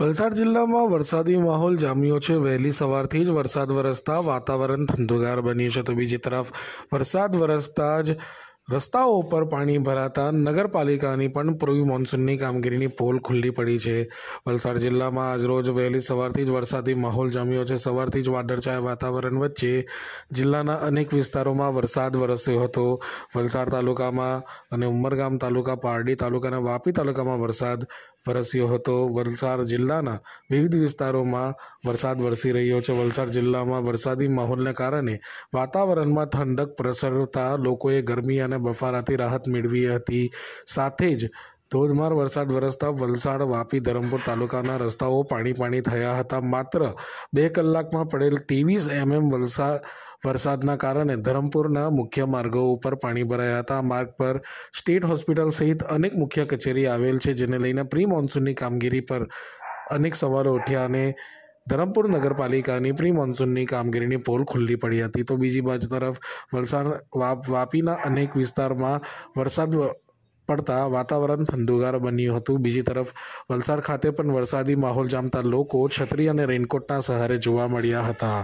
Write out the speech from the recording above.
વલસાડ જિલ્લામાં વરસાદી માહોલ જામ્યો છે વહેલી સવારથી જ વરસાદ વરસતા વાતાવરણ ધંધુગાર બન્યું છે તો બીજી તરફ વરસાદ વરસતા જ રસ્તાઓ ઉપર પાણી ભરાતા નગરપાલિકાની પણ પૂર્વી મોન્સૂનની કામગીરીની પોલ ખુલ્લી પડી છે વલસાડ જિલ્લામાં આજરોજ વહેલી સવારથી જ વરસાદી માહોલ જામ્યો છે સવારથી જ વાદળછાયા વાતાવરણ વચ્ચે જિલ્લાના અનેક વિસ્તારોમાં વરસાદ વરસ્યો હતો વલસાડ તાલુકામાં અને ઉમરગામ તાલુકા પારડી તાલુકા અને વાપી તાલુકામાં વરસાદ વરસ્યો હતો વલસાડ જિલ્લાના વિવિધ વિસ્તારોમાં વરસાદ વરસી રહ્યો છે વલસાડ જિલ્લામાં વરસાદી માહોલને કારણે વાતાવરણમાં ઠંડક પ્રસરતા લોકોએ ગરમી અને બફારાથી રાહત મેળવી હતી સાથે જ ધોધમાર વરસાદ વરસતા વલસાડ વાપી ધરમપુર તાલુકાના રસ્તાઓ પાણી પાણી થયા હતા માત્ર બે કલાકમાં પડેલ ત્રેવીસ એમએમ વલસાડ વરસાદના કારણે ધરમપુરના મુખ્ય માર્ગો ઉપર પાણી ભરાયા હતા માર્ગ પર સ્ટેટ હોસ્પિટલ સહિત અનેક મુખ્ય કચેરી આવેલ છે જેને લઈને પ્રી મોન્સૂનની કામગીરી પર અનેક સવાલો ઉઠ્યા અને ધરમપુર નગરપાલિકાની પ્રી મોન્સૂનની કામગીરીની પોલ ખુલ્લી પડી હતી તો બીજી બાજુ તરફ વલસાડ વાપીના અનેક વિસ્તારમાં વરસાદ પડતા વાતાવરણ ધંધુગાર બન્યું હતું બીજી તરફ વલસાડ ખાતે પણ વરસાદી માહોલ જામતા લોકો છત્રી અને રેઇનકોટના સહારે જોવા મળ્યા હતા